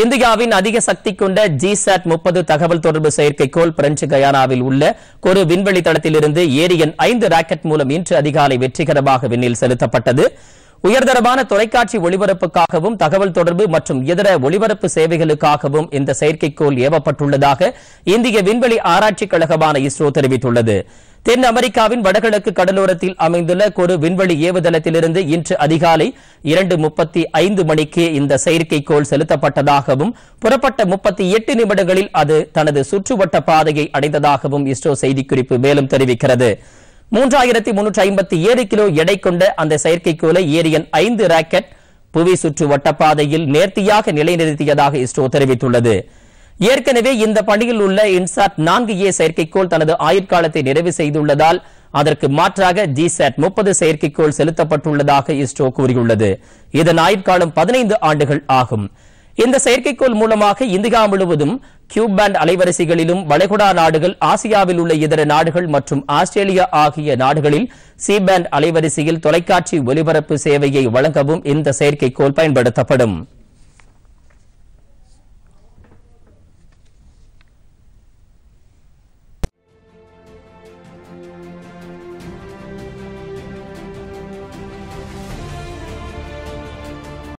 இந்தியாவின் அதிக சக்தி கொண்ட ஜி சாட் முப்பது தகவல் தொடர்பு செயற்கைக்கோள் பிரெஞ்சு கயானாவில் உள்ள கொரு விண்வெளி தளத்திலிருந்து ஏரியன் ஐந்து ராக்கெட் மூலம் இன்று அதிகாலை வெற்றிகரமாக விண்ணில் செலுத்தப்பட்டது உயர்தரமான தொலைக்காட்சி ஒளிபரப்புக்காகவும் தகவல் தொடர்பு மற்றும் இதர ஒளிபரப்பு சேவைகளுக்காகவும் இந்த செயற்கைக்கோள் ஏவப்பட்டுள்ளதாக இந்திய விண்வெளி ஆராய்ச்சிக் கழகமான இஸ்ரோ தெரிவித்துள்ளது தென் அமெரிக்காவின் வடகிழக்கு கடலோரத்தில் அமைந்துள்ள ஒரு விண்வெளி ஏவுதளத்திலிருந்து இன்று அதிகாலை இரண்டு முப்பத்தி ஐந்து மணிக்கு இந்த செயற்கைக்கோள் செலுத்தப்பட்டதாகவும் புறப்பட்ட முப்பத்தி எட்டு நிமிடங்களில் அது தனது சுற்றுவட்ட பாதையை அடைந்ததாகவும் இஸ்ரோ செய்திக்குறிப்பு மேலும் தெரிவிக்கிறது மூன்றாயிரத்தி முன்னூற்றி ஐம்பத்தி ஏழு கிலோ எடை கொண்ட அந்த செயற்கைக்கோளை ஏரியன் ஐந்து ராக்கெட் புவி சுற்று வட்டப்பாதையில் நேர்த்தியாக நிலைநிறுத்தியதாக இஸ்ரோ தெரிவித்துள்ளது ஏற்கனவே இந்த பணியில் உள்ள இன்சாட் நான்கு ஏ செயற்கைக்கோள் தனது ஆயுட்காலத்தை நிறைவு செய்துள்ளதால் அதற்கு மாற்றாக ஜி சாட் முப்பது செயற்கைக்கோள் செலுத்தப்பட்டுள்ளதாக இஸ்ரோ கூறியுள்ளது இதன் ஆயுட்காலம் பதினைந்து ஆண்டுகள் ஆகும் இந்த செயற்கைக்கோள் மூலமாக இந்தியா முழுவதும் கியூபேண்ட் அலைவரிசைகளிலும் வளைகுடா நாடுகள் ஆசியாவில் உள்ள இதர நாடுகள் மற்றும் ஆஸ்திரேலியா ஆகிய நாடுகளில் சி பேண்ட் அலைவரிசையில் தொலைக்காட்சி ஒலிபரப்பு சேவையை வழங்கவும் இந்த செயற்கைக்கோள் பயன்படுத்தப்படும்